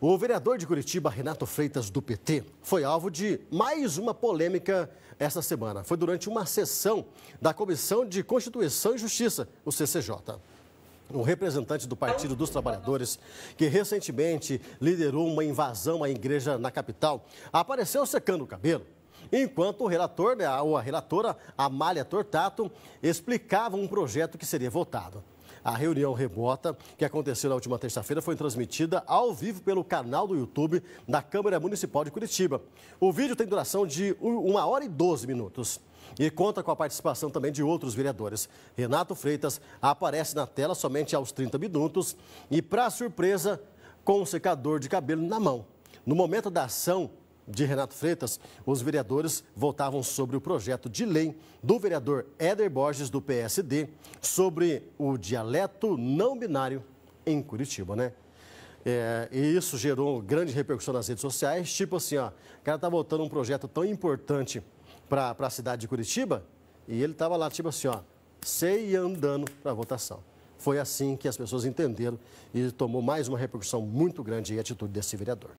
O vereador de Curitiba, Renato Freitas, do PT, foi alvo de mais uma polêmica esta semana. Foi durante uma sessão da Comissão de Constituição e Justiça, o CCJ. O representante do Partido dos Trabalhadores, que recentemente liderou uma invasão à igreja na capital, apareceu secando o cabelo. Enquanto o relator, né, ou a relatora Amália Tortato, explicava um projeto que seria votado. A reunião remota que aconteceu na última terça-feira foi transmitida ao vivo pelo canal do YouTube da Câmara Municipal de Curitiba. O vídeo tem duração de 1 hora e 12 minutos e conta com a participação também de outros vereadores. Renato Freitas aparece na tela somente aos 30 minutos e, para surpresa, com um secador de cabelo na mão. No momento da ação, de Renato Freitas, os vereadores votavam sobre o projeto de lei do vereador Éder Borges, do PSD, sobre o dialeto não binário em Curitiba, né? É, e isso gerou grande repercussão nas redes sociais, tipo assim, ó, o cara tá votando um projeto tão importante para a cidade de Curitiba e ele tava lá, tipo assim, ó, sei andando para votação. Foi assim que as pessoas entenderam e tomou mais uma repercussão muito grande a atitude desse vereador.